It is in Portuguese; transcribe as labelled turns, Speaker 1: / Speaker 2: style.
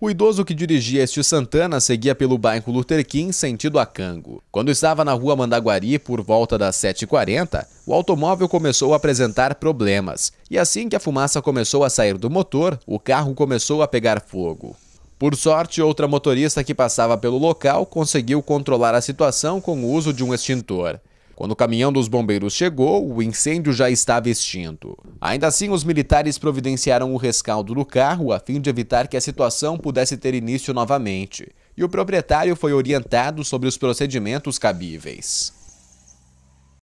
Speaker 1: O idoso que dirigia este Santana seguia pelo bairro Luther King sentido a Cango. Quando estava na rua Mandaguari por volta das 7h40, o automóvel começou a apresentar problemas, e assim que a fumaça começou a sair do motor, o carro começou a pegar fogo. Por sorte, outra motorista que passava pelo local conseguiu controlar a situação com o uso de um extintor. Quando o caminhão dos bombeiros chegou, o incêndio já estava extinto. Ainda assim, os militares providenciaram o rescaldo do carro a fim de evitar que a situação pudesse ter início novamente. E o proprietário foi orientado sobre os procedimentos cabíveis.